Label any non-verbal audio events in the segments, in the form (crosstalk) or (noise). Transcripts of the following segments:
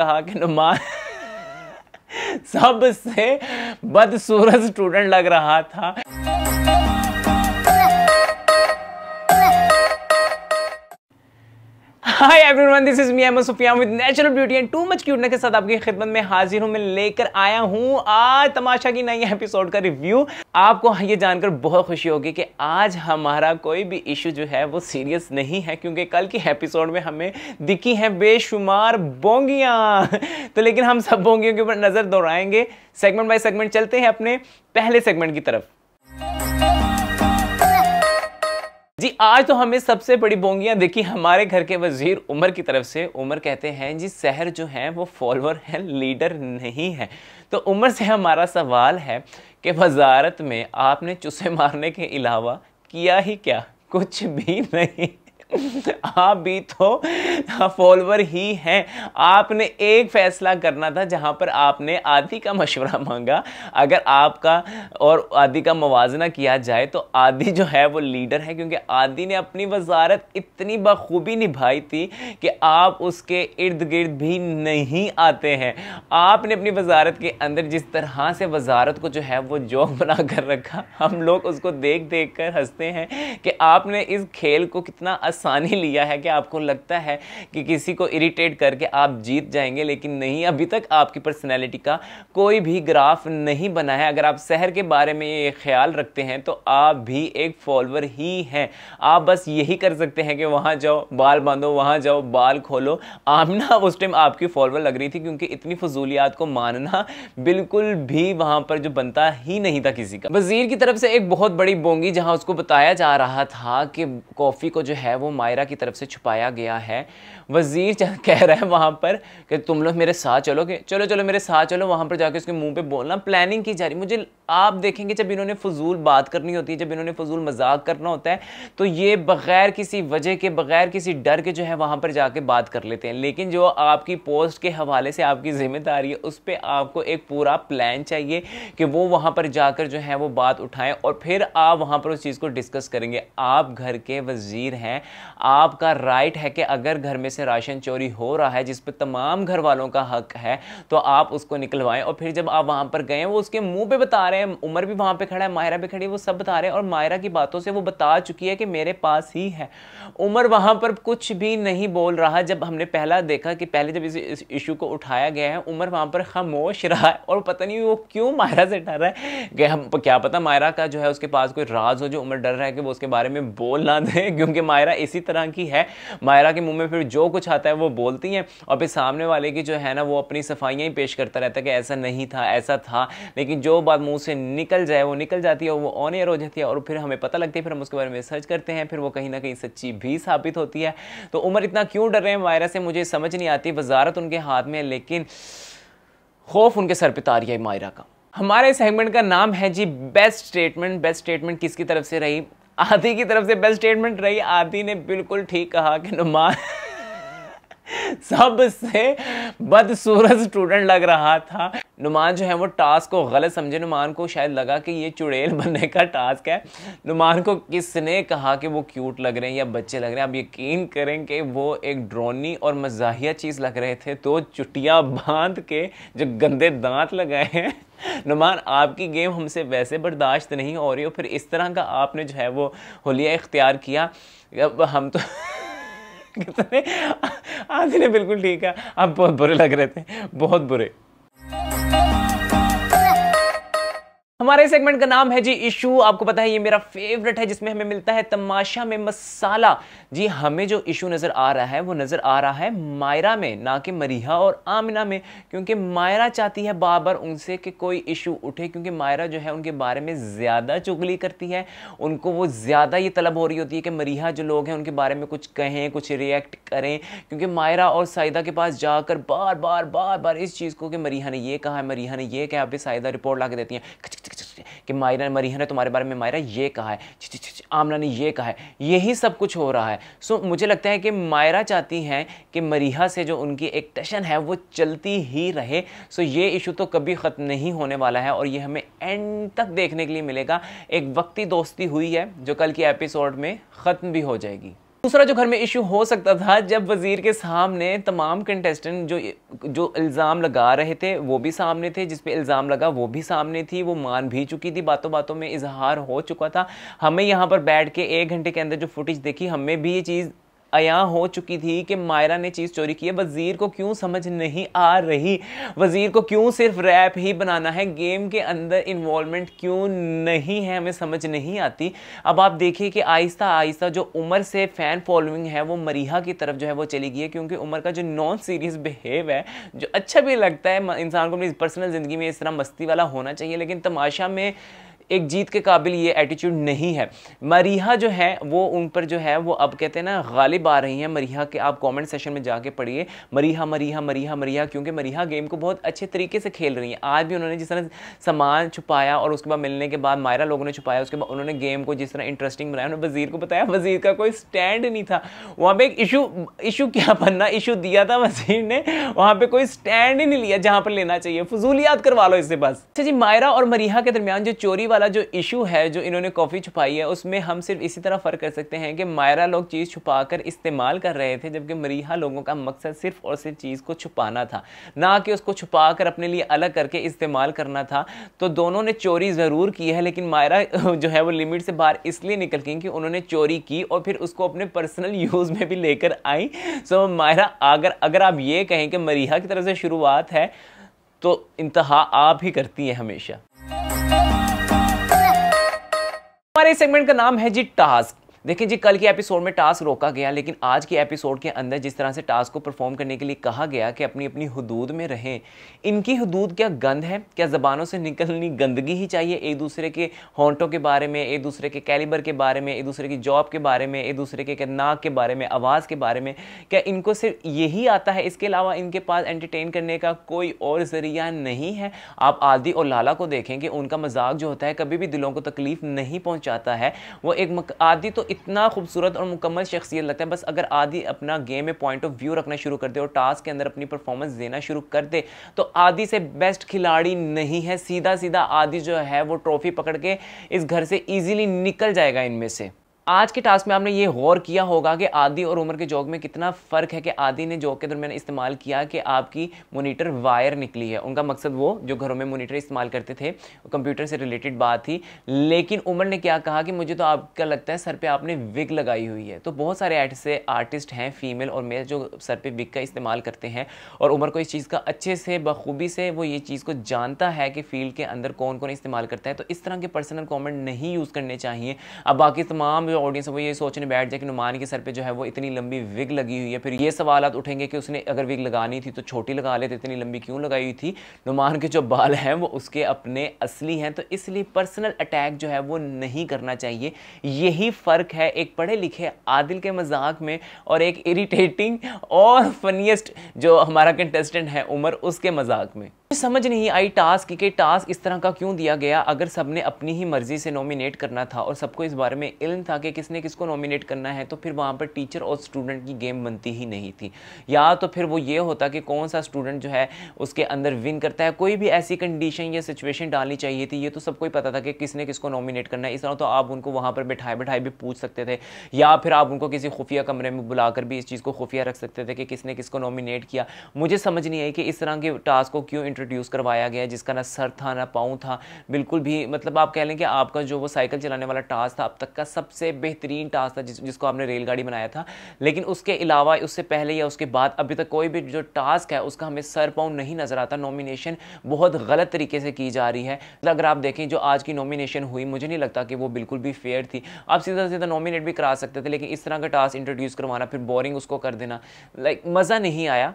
कहा कि नुमान (laughs) सबसे बदसूरत स्टूडेंट लग रहा था hi everyone this is me I'm Sufia with natural beauty and too much cuteness के साथ आपकी खिदमत में हाजिर हूं मैं लेकर आया हूं आज तमाशा की नई एपिसोड का रिव्यू आपको ये जानकर बहुत खुशी होगी कि आज हमारा कोई भी इशू जो है वो सीरियस नहीं है क्योंकि कल की एपिसोड में हमें दिखी हैं बेशुमार बोंगियाँ तो लेकिन हम सब बोंगियों के ऊपर नज़र दोहराएंगे सेगमेंट बाय सेगमेंट चलते हैं अपने पहले सेगमेंट की तरफ जी आज तो हमें सबसे बड़ी बोंगियां देखी हमारे घर के वजीर उमर की तरफ से उमर कहते हैं जी शहर जो है वो फॉलोअर है लीडर नहीं है तो उमर से हमारा सवाल है कि वजारत में आपने चुसे मारने के अलावा किया ही क्या कुछ भी नहीं (laughs) आप भी तो फॉलोअर ही हैं आपने एक फैसला करना था जहां पर आपने आदि का मशवरा मांगा अगर आपका और आदि का मुवजना किया जाए तो आदि जो है वो लीडर है क्योंकि आदि ने अपनी वजारत इतनी बखूबी निभाई थी कि आप उसके इर्द गिर्द भी नहीं आते हैं आपने अपनी वजारत के अंदर जिस तरह से वजारत को जो है वो जोक बना कर रखा हम लोग उसको देख देख कर हंसते हैं कि आपने इस खेल को कितना सानी लिया है कि आपको लगता है कि किसी को इरिटेट करके आप जीत जाएंगे लेकिन नहीं अभी तक आपकी पर्सनैलिटी का कोई भी ग्राफ नहीं बना है अगर आप शहर के बारे में ये ख्याल रखते हैं तो आप भी एक फॉलोअर ही हैं आप बस यही कर सकते हैं कि वहाँ जाओ बाल बांधो वहाँ जाओ बाल खोलो आमना उस टाइम आपकी फॉलोअर लग रही थी क्योंकि इतनी फजूलियात को मानना बिल्कुल भी वहाँ पर जो बनता ही नहीं था किसी का वजीर की तरफ से एक बहुत बड़ी बोंगी जहाँ उसको बताया जा रहा था कि कॉफ़ी को जो है वो मायरा की तरफ से छुपाया गया है वज़ीर कह रहा है वहाँ पर कि तुम लोग मेरे साथ चलो कि चलो चलो मेरे साथ चलो वहाँ पर जाके उसके मुंह पे बोलना प्लानिंग की जा रही मुझे आप देखेंगे जब इन्होंने फजूल बात करनी होती है जब इन्होंने फजूल मजाक करना होता है तो ये बग़ैर किसी वजह के बग़ैर किसी डर के जो है वहाँ पर जाके बात कर लेते हैं लेकिन जो आपकी पोस्ट के हवाले से आपकी ज़िम्मेदारी है उस पर आपको एक पूरा प्लान चाहिए कि वो वहाँ पर जाकर जो है वो बात उठाएं और फिर आप वहाँ पर उस चीज़ को डिस्कस करेंगे आप घर के वज़ीर हैं आपका राइट है कि अगर घर में से राशन चोरी हो रहा है जिस पर तमाम घर वालों का हक है तो आप उसको निकलवाएं और फिर जब आप वहाँ पर गए वो उसके मुंह पे बता रहे हैं उम्र भी वहाँ पे खड़ा है मायरा भी खड़ी है वो सब बता रहे हैं और मायरा की बातों से वो बता चुकी है कि मेरे पास ही है उम्र वहाँ पर कुछ भी नहीं बोल रहा जब हमने पहला देखा कि पहले जब इस इशू को उठाया गया है उम्र वहाँ पर खामोश रहा है और पता नहीं वो क्यों मायरा से डर रहा है हम क्या पता मायरा का जो है उसके पास कोई राज हो जो उम्र डर रहा है कि वो उसके बारे में बोल ना दे क्योंकि मायरा इस इसी तरह की है मायरा के मुंह में फिर जो कुछ आता है वो बोलती हैं और फिर सामने वाले की जो है ना वो अपनी सफाइयाँ ही पेश करता रहता है कि ऐसा नहीं था ऐसा था लेकिन जो बात मुँह से निकल जाए वो निकल जाती है वो ऑन एयर हो जाती है और फिर हमें पता लगती है फिर हम उसके बारे में सर्च करते हैं फिर वो कहीं ना कहीं सच्ची भी साबित होती है तो उम्र इतना क्यों डर रहे हैं मायरा से मुझे समझ नहीं आती वजारत उनके हाथ में है लेकिन खौफ उनके सर पे है मायरा का हमारे सेगमेंट का नाम है जी बेस्ट स्टेटमेंट बेस्ट स्टेटमेंट किसकी तरफ से रही आदि की तरफ से बेस्ट स्टेटमेंट रही आदि ने बिल्कुल ठीक कहा कि नुमान सबसे बदसूरत स्टूडेंट लग रहा था नुमान जो है वो टास्क को गलत समझे नुमान को शायद लगा कि ये चुड़ैल बनने का टास्क है नुमान को किसने कहा कि वो क्यूट लग रहे हैं या बच्चे लग रहे हैं आप यकीन करें कि वो एक ड्रोनी और मजाहिया चीज़ लग रहे थे तो चुटिया बांध के जो गंदे दांत लगाए हैं नुमान आपकी गेम हमसे वैसे बर्दाश्त नहीं हो रही हो फिर इस तरह का आपने जो है वो होलिया इख्तियार किया हम तो कितने आधी ने बिल्कुल ठीक है आप बहुत बुरे लग रहे थे बहुत बुरे हमारे सेगमेंट का नाम है जी इशू आपको पता है ये मेरा फेवरेट है जिसमें हमें मिलता है तमाशा में मसाला जी हमें जो इशू नज़र आ रहा है वो नज़र आ रहा है मायरा में ना कि मरीहा और आमिना में क्योंकि मायरा चाहती है बाबर उनसे कि कोई इशू उठे क्योंकि मायरा जो है उनके बारे में ज़्यादा चुगली करती है उनको वो ज़्यादा ये तलब हो रही होती है कि मरीहा जो लोग हैं उनके बारे में कुछ कहें कुछ रिएक्ट करें क्योंकि मायरा और साहिदा के पास जाकर बार बार बार बार इस चीज़ को कि मरीहा ने ये कहा है मरीहा ने ये कहा फिर साहिदा रिपोर्ट ला के देती हैं कि मायरा मरीहा ने तुम्हारे बारे में मायरा ये कहा है आमना ने ये कहा है यही सब कुछ हो रहा है सो मुझे लगता है कि मायरा चाहती हैं कि मरीहा से जो उनकी एक टशन है वो चलती ही रहे सो ये इशू तो कभी ख़त्म नहीं होने वाला है और ये हमें एंड तक देखने के लिए मिलेगा एक वक्ती दोस्ती हुई है जो कल की एपिसोड में ख़त्म भी हो जाएगी दूसरा जो घर में इशू हो सकता था जब वजीर के सामने तमाम कंटेस्टेंट जो जो इल्ज़ाम लगा रहे थे वो भी सामने थे जिस पे इल्ज़ाम लगा वो भी सामने थी वो मान भी चुकी थी बातों बातों में इजहार हो चुका था हमें यहाँ पर बैठ के एक घंटे के अंदर जो फुटेज देखी हमें भी ये चीज़ अया हो चुकी थी कि मायरा ने चीज़ चोरी की है वज़ीर को क्यों समझ नहीं आ रही वज़ीर को क्यों सिर्फ रैप ही बनाना है गेम के अंदर इन्वॉलमेंट क्यों नहीं है हमें समझ नहीं आती अब आप देखिए कि आहिस्ता आहिस्ता जो उमर से फ़ैन फॉलोइंग है वो मरीहा की तरफ जो है वो चली गई है क्योंकि उमर का जो नॉन सीरियस बिहेव है जो अच्छा भी लगता है इंसान को अपनी पर्सनल ज़िंदगी में इस तरह मस्ती वाला होना चाहिए लेकिन तमाशा में एक जीत के काबिल ये एटीट्यूड नहीं है मरीहा जो है वो उन पर जो है वो अब कहते हैं ना गालिब आ रही हैं मरीहा के आप कमेंट सेशन में जाके पढ़िए मरीहा मरीहा मरीहा मरीहा क्योंकि मरीहा गेम को बहुत अच्छे तरीके से खेल रही हैं आज भी उन्होंने जिस तरह सामान छुपाया और उसके बाद मिलने के बाद मायरा लोगों ने छुपाया उसके बाद उन्होंने गेम को जिस तरह इंटरेस्टिंग बनाया उन्होंने वजीर को बताया वजीर का कोई स्टैंड नहीं था वहाँ पर एक इशू इशू क्या बनना इशू दिया था वजीर ने वहाँ पर कोई स्टैंड ही नहीं लिया जहाँ पर लेना चाहिए फजूलियात करवा लो इससे बस अच्छा जी मायरा और मरीहा के दरमियान जो चोरी वाला वाला जो इशू है जो इन्होंने कॉफ़ी छुपाई है उसमें हम सिर्फ इसी तरह फ़र्क कर सकते हैं कि मायरा लोग चीज़ छुपा कर इस्तेमाल कर रहे थे जबकि मरीहा लोगों का मकसद सिर्फ और सिर्फ चीज़ को छुपाना था ना कि उसको छुपा कर अपने लिए अलग करके इस्तेमाल करना था तो दोनों ने चोरी ज़रूर की है लेकिन मायरा (laughs) जो है वो लिमिट से बाहर इसलिए निकल गई कि उन्होंने चोरी की और फिर उसको अपने पर्सनल यूज़ (laughs) में भी लेकर आई सो मायरा अगर अगर आप ये कहें कि मरीहा की तरफ से शुरुआत है तो इंतहा आप ही करती हैं हमेशा हमारे सेगमेंट का नाम है जी टास्क देखिए जी कल के एपिसोड में टास्क रोका गया लेकिन आज के एपिसोड के अंदर जिस तरह से टास्क को परफॉर्म करने के लिए कहा गया कि अपनी अपनी हदूद में रहें इनकी हदूद क्या गंद है क्या ज़बानों से निकलनी गंदगी ही चाहिए एक दूसरे के होंटों के बारे में एक दूसरे के कैलिबर के बारे में एक दूसरे की जॉब के बारे में एक दूसरे के नाक के बारे में आवाज़ के बारे में क्या इनको सिर्फ यही आता है इसके अलावा इनके पास एंटरटेन करने का कोई और ज़रिया नहीं है आप आदि और लाला को देखें कि उनका मजाक जो होता है कभी भी दिलों को तकलीफ़ नहीं पहुँचाता है वो एक आदि तो इतना खूबसूरत और मुकम्मल शख्सियत लगता है बस अगर आदि अपना गेम में पॉइंट ऑफ व्यू रखना शुरू कर दे और टास्क के अंदर अपनी परफॉर्मेंस देना शुरू कर दे तो आदि से बेस्ट खिलाड़ी नहीं है सीधा सीधा आदि जो है वो ट्रॉफी पकड़ के इस घर से ईजिली निकल जाएगा इनमें से आज के टास्क में आपने ये गौर किया होगा कि आदि और उमर के जॉग में कितना फ़र्क है कि आदि ने जॉग के दरमियान इस्तेमाल किया कि आपकी मोनीटर वायर निकली है उनका मकसद वो जो घरों में मोनीटर इस्तेमाल करते थे कंप्यूटर से रिलेटेड बात थी लेकिन उमर ने क्या कहा कि मुझे तो आपका लगता है सर पर आपने विग लगाई हुई है तो बहुत सारे ऐसे आर्टिस्ट हैं फीमेल और मेल जो सर पे विग का इस्तेमाल करते हैं और उमर को इस चीज़ का अच्छे से बखूबी से वो ये चीज़ को जानता है कि फील्ड के अंदर कौन कौन इस्तेमाल करता है तो इस तरह के पर्सनल कॉमेंट नहीं यूज़ करने चाहिए अब बाकी तमाम जो ऑडियंस है वो ये सोचने बैठ जाए कि नुमान के सर पे जो है वो इतनी लंबी विग लगी हुई है फिर ये सवाल उठेंगे कि उसने अगर विग लगानी थी तो छोटी लगा लेते इतनी लंबी क्यों लगाई हुई थी नुमान के जो बाल हैं वो उसके अपने असली हैं तो इसलिए पर्सनल अटैक जो है वो नहीं करना चाहिए यही फ़र्क है एक पढ़े लिखे आदिल के मजाक में और एक इरीटेटिंग और फनीस्ट जो हमारा कंटेस्टेंट है उमर उसके मजाक में समझ नहीं आई टास्क के टास्क इस तरह का क्यों दिया गया अगर सबने अपनी ही मर्जी से नॉमिनेट करना था और सबको इस बारे में इल्म था कि किसने किसको नॉमिनेट करना है तो फिर वहाँ पर टीचर और स्टूडेंट की गेम बनती ही नहीं थी या तो फिर वो ये होता कि कौन सा स्टूडेंट जो है उसके अंदर विन करता है कोई भी ऐसी कंडीशन या सिचुएशन डालनी चाहिए थी ये तो सबको ही पता था कि किसने किसको नॉमिनेट करना है इस तरह तो आप उनको वहाँ पर बैठाए बैठाए भी पूछ सकते थे या फिर आप उनको किसी खुफिया कमरे में बुलाकर भी इस चीज़ को खुफिया रख सकते थे कि किसने किसको नॉमिनेट किया मुझे समझ नहीं आई कि इस तरह के टास्क को क्यों इंट्रोड्यूस करवाया गया जिसका ना सर था ना पाँव था बिल्कुल भी मतलब आप कह लें कि आपका जो वो साइकिल चलाने वाला टास्क था अब तक का सबसे बेहतरीन टास्क था जिस, जिसको आपने रेलगाड़ी बनाया था लेकिन उसके अलावा उससे पहले या उसके बाद अभी तक कोई भी जो टास्क है उसका हमें सर पाँव नहीं नज़र आता नॉमिनेशन बहुत गलत तरीके से की जा रही है मतलब अगर आप देखें जो आज की नॉमिनेशन हुई मुझे नहीं लगता कि वो बिल्कुल भी फेयर थी आप सीधा सीधा नॉमिनेट भी करा सकते थे लेकिन इस तरह का टास्क इंट्रोड्यूस करवाना फिर बोरिंग उसको कर देना लाइक मज़ा नहीं आया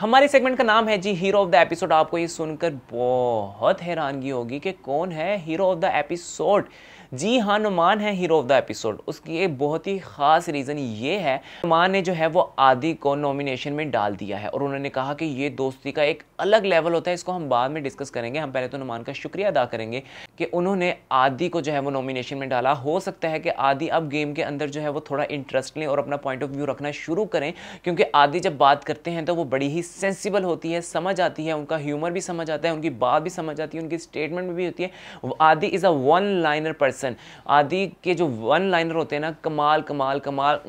हमारे सेगमेंट का नाम है जी हीरो ऑफ द एपिसोड आपको ये सुनकर बहुत हैरानगी होगी कि कौन है हीरो ऑफ द एपिसोड जी हाँ नुमान है हीरो ऑफ द एपिसोड उसकी एक बहुत ही ख़ास रीज़न ये है नुमान ने जो है वो आदि को नॉमिनेशन में डाल दिया है और उन्होंने कहा कि ये दोस्ती का एक अलग लेवल होता है इसको हम बाद में डिस्कस करेंगे हम पहले तो नुमान का शुक्रिया अदा करेंगे कि उन्होंने आदि को जो है वो नॉमिनेशन में डाला हो सकता है कि आदि अब गेम के अंदर जो है वो थोड़ा इंटरेस्ट लें और अपना पॉइंट ऑफ व्यू रखना शुरू करें क्योंकि आदि जब बात करते हैं तो वो बड़ी ही सेंसिबल होती है समझ आती है उनका ह्यूमर भी समझ आता है उनकी बात भी समझ आती है उनकी स्टेटमेंट भी होती है Adi is a one liner person Hasan Adi के जो वन लाइनर होते हैं ना कमाल कमाल कमाल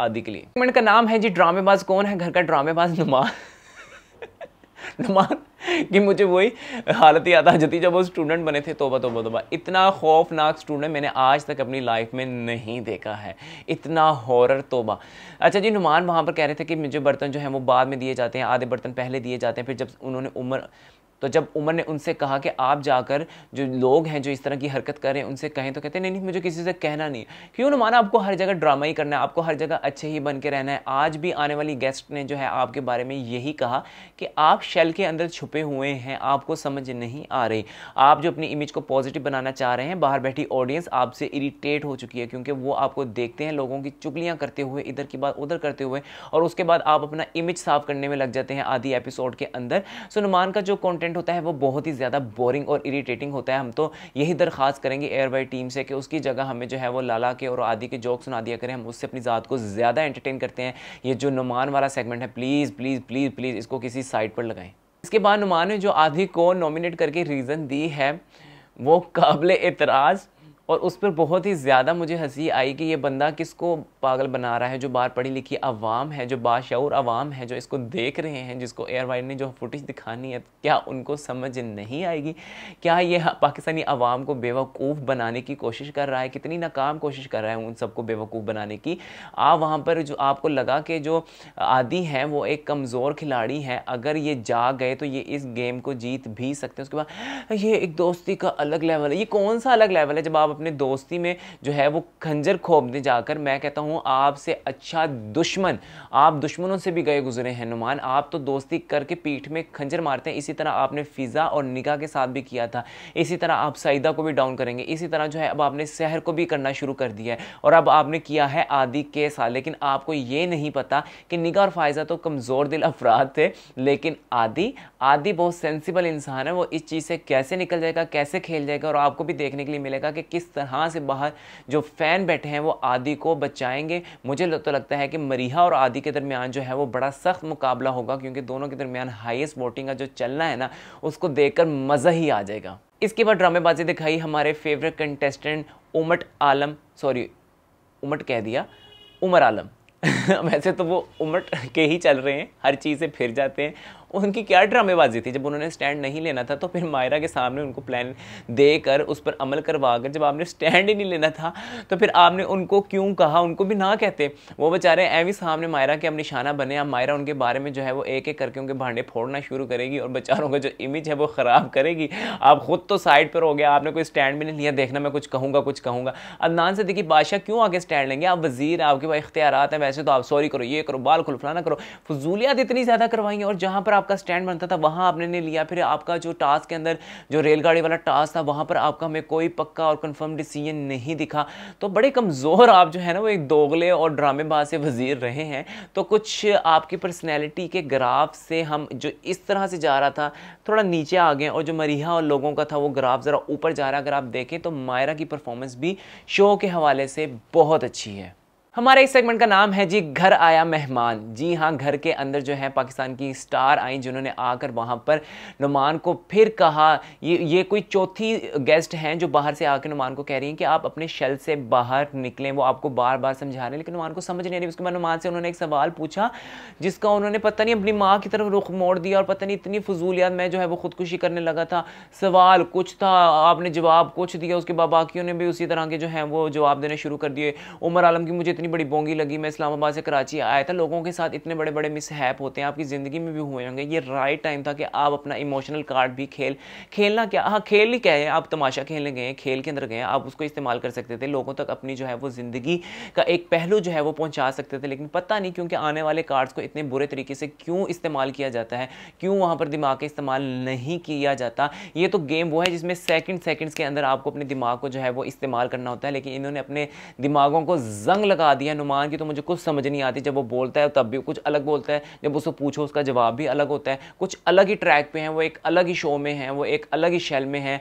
आदि के लिए सेगमेंट का नाम है जी ड्रामेबाज कौन है घर का ड्रामेबाज नुमान (laughs) नुमान कि मुझे वही हालत याद आ जाती जब वो स्टूडेंट बने थे तोबा तोबा तोबा इतना खौफनाक स्टूडेंट मैंने आज तक अपनी लाइफ में नहीं देखा है इतना हॉरर तोबा अच्छा जी नुमान वहाँ पर कह रहे थे कि मुझे बर्तन जो है वो बाद में दिए जाते हैं आधे बर्तन पहले दिए जाते हैं फिर जब उन्होंने उम्र तो जब उमर ने उनसे कहा कि आप जाकर जो लोग हैं जो इस तरह की हरकत कर रहे हैं उनसे कहें तो कहते हैं नहीं नहीं मुझे किसी से कहना नहीं क्यों क्यों माना आपको हर जगह ड्रामा ही करना है आपको हर जगह अच्छे ही बन के रहना है आज भी आने वाली गेस्ट ने जो है आपके बारे में यही कहा कि आप शेल के अंदर छुपे हुए हैं आपको समझ नहीं आ रही आप जो अपनी इमेज को पॉजिटिव बनाना चाह रहे हैं बाहर बैठी ऑडियंस आपसे इरीटेट हो चुकी है क्योंकि वो आपको देखते हैं लोगों की चुगलियाँ करते हुए इधर की बात उधर करते हुए और उसके बाद आप अपना इमेज साफ करने में लग जाते हैं आधी एपिसोड के अंदर सो नुमान का जो कॉन्टेंट कंटेंट होता है वो बहुत ही ज़्यादा बोरिंग और इरीटेटिंग होता है हम तो यही दरख्वास्त करेंगे एयर बाई टीम से कि उसकी जगह हमें जो है वो लाला के और आदि के जोक सुना दिया करें हम उससे अपनी ज़ात को ज़्यादा एंटरटेन करते हैं ये जो नुमान वाला सेगमेंट है प्लीज़ प्लीज़ प्लीज़ प्लीज़ इसको किसी साइड पर लगाएं इसके बाद नुमान ने जो आदि को नॉमिनेट करके रीज़न दी है वो काबिल एतराज़ और उस पर बहुत ही ज़्यादा मुझे हंसी आई कि ये बंदा किसको पागल बना रहा है जो बार पढ़ी लिखी आवाम है जो बाशूर आवाम है जो इसको देख रहे हैं जिसको एयर ने जो फुटेज दिखानी है क्या उनको समझ नहीं आएगी क्या ये पाकिस्तानी आवाम को बेवकूफ़ बनाने की कोशिश कर रहा है कितनी नाकाम कोशिश कर रहा है उन सबको बेवकूफ़ बनाने की आप वहाँ पर जो आपको लगा कि जो आदि हैं वो एक कमज़ोर खिलाड़ी हैं अगर ये जा गए तो ये इस गेम को जीत भी सकते हैं उसके बाद ये एक दोस्ती का अलग लेवल है ये कौन सा अलग लेवल है जब आप अपने दोस्ती में जो है वो खंजर खोपने जाकर मैं कहता हूँ आपसे अच्छा दुश्मन आप दुश्मनों से भी गए गुजरे हैं नुमान आप तो दोस्ती करके पीठ में खंजर मारते हैं इसी तरह आपने फ़िज़ा और निगाह के साथ भी किया था इसी तरह आप सईदा को भी डाउन करेंगे इसी तरह जो है अब आपने शहर को भी करना शुरू कर दिया है और अब आपने किया है आदि के साथ लेकिन आपको ये नहीं पता कि निगाह और फायजा तो कमज़ोर दिल अफराद थे लेकिन आदि आदि बहुत सेंसिबल इंसान है वो इस चीज़ से कैसे निकल जाएगा कैसे खेल जाएगा और आपको भी देखने के लिए मिलेगा कि किस किस तरह से बाहर जो फ़ैन बैठे हैं वो आदि को बचाएंगे मुझे तो लगता है कि मरीहा और आदि के दरमियान जो है वो बड़ा सख्त मुकाबला होगा क्योंकि दोनों के दरमियान हाइस्ट वोटिंग का जो चलना है ना उसको देखकर मज़ा ही आ जाएगा इसके बाद ड्रामेबाजी दिखाई हमारे favourite contestant Umat Alam sorry Umat कह दिया उमर आलम (laughs) वैसे तो वो उमट के ही चल रहे हैं हर चीज़ से फिर जाते हैं उनकी क्या ड्रामेबाजी थी जब उन्होंने स्टैंड नहीं लेना था तो फिर मायरा के सामने उनको प्लान देकर उस पर अमल करवा कर जब आपने स्टैंड ही नहीं लेना था तो फिर आपने उनको क्यों कहा उनको भी ना कहते वो बेचारे एवी सामने मायरा के अब निशाना बने अब मायरा उनके बारे में जो है वो एक एक करके उनके भांडे फोड़ना शुरू करेगी और बेचारों का जो इमेज है वो ख़राब करेगी आप खुद तो साइड पर हो गया आपने कोई स्टैंड भी नहीं लिया देखना मैं कुछ कहूँगा कुछ कहूँगा अदनान से देखिए बादशाह क्यों आगे स्टैंड लेंगे आप वजीर आपके पास इख्तियार हैं वैसे तो आप सॉरी करो ये करो बाल खुल फलाना करो फजूलियात इतनी ज़्यादा करवाई और जहाँ पर आप आपका स्टैंड बनता था वहाँ आपने नहीं लिया फिर आपका जो टास्क के अंदर जो रेलगाड़ी वाला टास्क था वहाँ पर आपका हमें कोई पक्का और कन्फर्म डिसीजन नहीं दिखा तो बड़े कमज़ोर आप जो है ना वो एक दोगले और ड्रामेबाज से वजीर रहे हैं तो कुछ आपकी पर्सनैलिटी के ग्राफ से हम जो इस तरह से जा रहा था थोड़ा नीचे आ गए और जो मरीहा और लोगों का था वो ग्राफ ज़रा ऊपर जा रहा है अगर आप देखें तो मायरा की परफॉर्मेंस भी शो के हवाले से बहुत अच्छी है हमारे इस सेगमेंट का नाम है जी घर आया मेहमान जी हाँ घर के अंदर जो है पाकिस्तान की स्टार आई जिन्होंने आकर वहाँ पर नुमान को फिर कहा ये ये कोई चौथी गेस्ट हैं जो बाहर से आकर नुमान को कह रही हैं कि आप अपने शेल से बाहर निकलें वो आपको बार बार समझा रहे हैं लेकिन नुमान को समझ नहीं रही उसके बाद नुमान से उन्होंने एक सवाल पूछा जिसका उन्होंने पता नहीं अपनी माँ की तरफ रुख मोड़ दिया और पता नहीं इतनी फजूलियात में जो है वो खुदकुशी करने लगा था सवाल कुछ था आपने जवाब कुछ दिया उसके बाद बाकियों ने भी उसी तरह के जो है वो जवाब देने शुरू कर दिए उमर आलम की मुझे इतनी इतनी बड़ी बोंगी लगी मैं इस्लामाबाद से कराची आया था लोगों के साथ इतने बड़े बड़े मिसहैप होते हैं आपकी ज़िंदगी में भी हुए होंगे ये राइट टाइम था कि आप अपना इमोशनल कार्ड भी खेल खेलना क्या हाँ खेल ही क्या है आप तमाशा खेलने गए हैं खेल के अंदर गए हैं आप उसको इस्तेमाल कर सकते थे लोगों तक अपनी जो है वो ज़िंदगी का एक पहलू जो है वो पहुँचा सकते थे लेकिन पता नहीं क्योंकि आने वाले कार्ड्स को इतने बुरे तरीके से क्यों इस्तेमाल किया जाता है क्यों वहाँ पर दिमाग का इस्तेमाल नहीं किया जाता ये तो गेम वो है जिसमें सेकेंड सेकेंड्स के अंदर आपको अपने दिमाग को जो है वो इस्तेमाल करना होता है लेकिन इन्होंने अपने दिमागों को जंग लगा दिया नुमान की तो मुझे कुछ समझ नहीं आती जब वो बोलता है तब भी कुछ अलग बोलता है जब उसको पूछो उसका जवाब भी अलग होता है कुछ अलग ही ट्रैक पे हैं वो एक अलग ही शो में है वो एक अलग ही शैल में है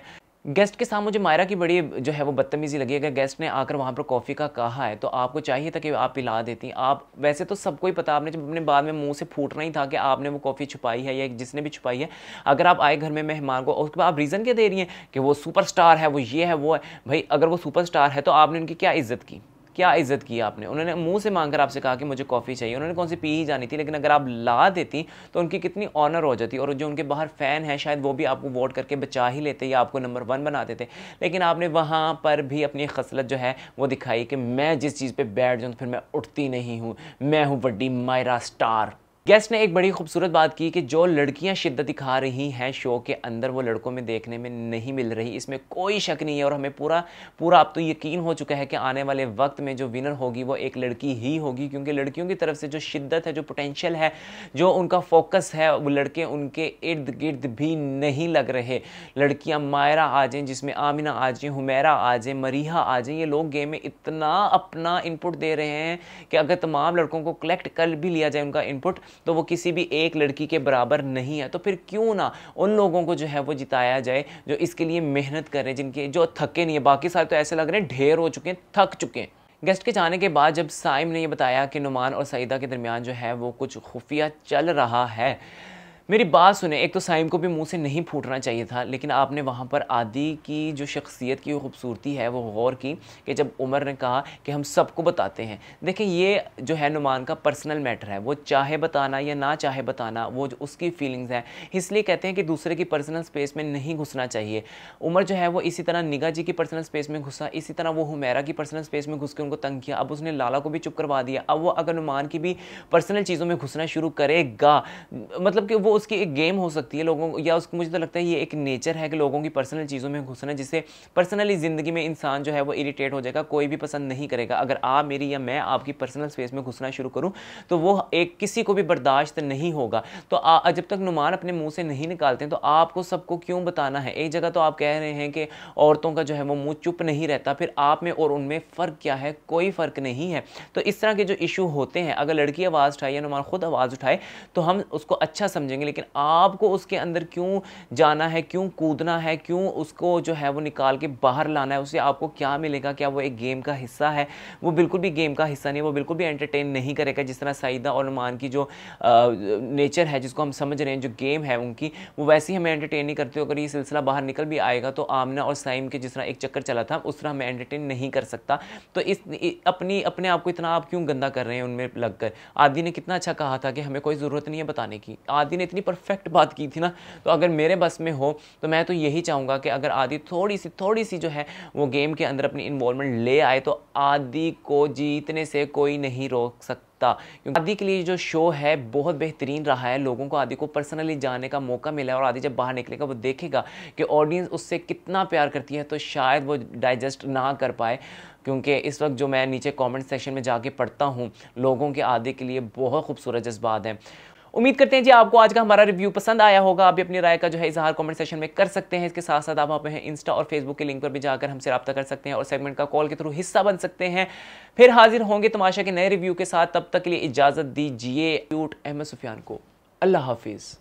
गेस्ट के साथ मुझे मायरा की बड़ी जो है वो बदतमीज़ी लगी अगर गेस्ट ने आकर वहाँ पर कॉफ़ी का कहा है तो आपको चाहिए था कि आप पिला देती आप वैसे तो सबको ही पता आपने जब अपने बाद में मुंह से फूटना ही था कि आपने वो कॉफ़ी छुपाई है या जिसने भी छुपाई है अगर आप आए घर में मेहमान को उसके बाद आप रीज़न क्या दे रही हैं कि वो सुपर है वो ये है वो है भाई अगर वो सुपर है तो आपने उनकी क्या इज्जत की क्या इज्जत की आपने उन्होंने मुंह से मांग कर आपसे कहा कि मुझे कॉफ़ी चाहिए उन्होंने कौन सी पी ही जानी थी लेकिन अगर आप ला देती तो उनकी कितनी ऑनर हो जाती और जो उनके बाहर फ़ैन हैं शायद वो भी आपको वोट करके बचा ही लेते या आपको नंबर वन बना देते लेकिन आपने वहाँ पर भी अपनी खसलत जो है वो दिखाई कि मैं जिस चीज़ पर बैठ जाऊँ तो फिर मैं उठती नहीं हूँ मैं हूँ बड्डी मायरा स्टार गेस्ट ने एक बड़ी खूबसूरत बात की कि जो लड़कियां शिद्दत दिखा रही हैं शो के अंदर वो लड़कों में देखने में नहीं मिल रही इसमें कोई शक नहीं है और हमें पूरा पूरा अब तो यकीन हो चुका है कि आने वाले वक्त में जो विनर होगी वो एक लड़की ही होगी क्योंकि लड़कियों की तरफ से जो शिद्दत है जो पोटेंशियल है जो उनका फोकस है वो लड़के उनके इर्द गिर्द भी नहीं लग रहे लड़कियाँ मायरा आ जाएँ जिसमें आमिना आ जाएँ हुमेरा आ जाएँ मरीहा आ जाएँ ये लोग गेम में इतना अपना इनपुट दे रहे हैं कि अगर तमाम लड़कों को कलेक्ट कर भी लिया जाए उनका इनपुट तो वो किसी भी एक लड़की के बराबर नहीं है तो फिर क्यों ना उन लोगों को जो है वो जिताया जाए जो इसके लिए मेहनत कर रहे हैं जिनके जो थके नहीं है बाकी सारे तो ऐसे लग रहे हैं ढेर हो चुके हैं थक चुके हैं गेस्ट के जाने के बाद जब साइम ने ये बताया कि नुमान और सईदा के दरमियान जो है वो कुछ खुफिया चल रहा है मेरी बात सुने एक तो साइम को भी मुंह से नहीं फूटना चाहिए था लेकिन आपने वहाँ पर आदि की जो शख्सियत की खूबसूरती है वो गौर की कि जब उमर ने कहा कि हम सबको बताते हैं देखें ये जो है नुमान का पर्सनल मैटर है वो चाहे बताना या ना चाहे बताना वो जो उसकी फीलिंग्स हैं इसलिए कहते हैं कि दूसरे की पर्सनल स्पेस में नहीं घुसना चाहिए उमर जो है वो इसी तरह निगाह जी की पर्सनल स्पेस में घुसा इसी तरह वो हुमैरा की पर्सनल स्पेस में घुस के उनको तंग किया अब उसने लाला को भी चुप करवा दिया अब वो अगर नुमान की भी पर्सनल चीज़ों में घुसना शुरू करेगा मतलब कि वो उसकी एक गेम हो सकती है लोगों को या उसको मुझे तो लगता है ये एक नेचर है कि लोगों की पर्सनल चीज़ों में घुसना जिससे पर्सनली ज़िंदगी में इंसान जो है वो इरीटेट हो जाएगा कोई भी पसंद नहीं करेगा अगर आप मेरी या मैं आपकी पर्सनल स्पेस में घुसना शुरू करूँ तो वो एक किसी को भी बर्दाश्त नहीं होगा तो आ, जब तक नुमान अपने मुँह से नहीं निकालते तो आपको सबको क्यों बताना है एक जगह तो आप कह रहे हैं कि औरतों का जो है वो मुँह चुप नहीं रहता फिर आप में और उनमें फ़र्क क्या है कोई फ़र्क नहीं है तो इस तरह के जो इशू होते हैं अगर लड़की आवाज़ उठाए या नुमान खुद आवाज़ उठाए तो हम उसको अच्छा समझेंगे जाएंगे लेकिन आपको उसके अंदर क्यों जाना है क्यों कूदना है क्यों उसको जो है वो निकाल के बाहर लाना है उसे आपको क्या मिलेगा क्या वो एक गेम का हिस्सा है वो बिल्कुल भी गेम का हिस्सा नहीं वो बिल्कुल भी एंटरटेन नहीं करेगा जिस तरह सईदा और नुमान की जो नेचर है जिसको हम समझ रहे हैं जो गेम है उनकी वो वैसे ही हमें एंटरटेन नहीं करते अगर ये सिलसिला बाहर निकल भी आएगा तो आमना और साइम के जिस तरह एक चक्कर चला था उस तरह हमें एंटरटेन नहीं कर सकता तो इस अपनी अपने आप को इतना आप क्यों गंदा कर रहे हैं उनमें लगकर आदि ने कितना अच्छा कहा था कि हमें कोई ज़रूरत नहीं है बताने की आदि ने इतनी परफेक्ट बात की थी ना तो अगर मेरे बस में हो तो मैं तो यही चाहूँगा कि अगर आदि थोड़ी सी थोड़ी सी जो है वो गेम के अंदर अपनी इन्वॉलमेंट ले आए तो आदि को जीतने से कोई नहीं रोक सकता क्योंकि आदि के लिए जो शो है बहुत बेहतरीन रहा है लोगों को आदि को पर्सनली जाने का मौका मिला है और आदि जब बाहर निकलेगा वो देखेगा कि ऑडियंस उससे कितना प्यार करती है तो शायद वो डाइजेस्ट ना कर पाए क्योंकि इस वक्त जो मैं नीचे कमेंट सेक्शन में जाके पढ़ता हूँ लोगों के आदि के लिए बहुत खूबसूरत जज्बात हैं उम्मीद करते हैं जी आपको आज का हमारा रिव्यू पसंद आया होगा आप भी अपनी राय का जो है इजहार कमेंट सेशन में कर सकते हैं इसके साथ साथ आप हमें इंस्टा और फेसबुक के लिंक पर भी जाकर हमसे रब्ता कर सकते हैं और सेगमेंट का कॉल के थ्रू हिस्सा बन सकते हैं फिर हाजिर होंगे तमाशा के नए रिव्यू के साथ तब तक के लिए इजाज़त दीजिए अहमद सुफियान को अल्लाह हाफिज़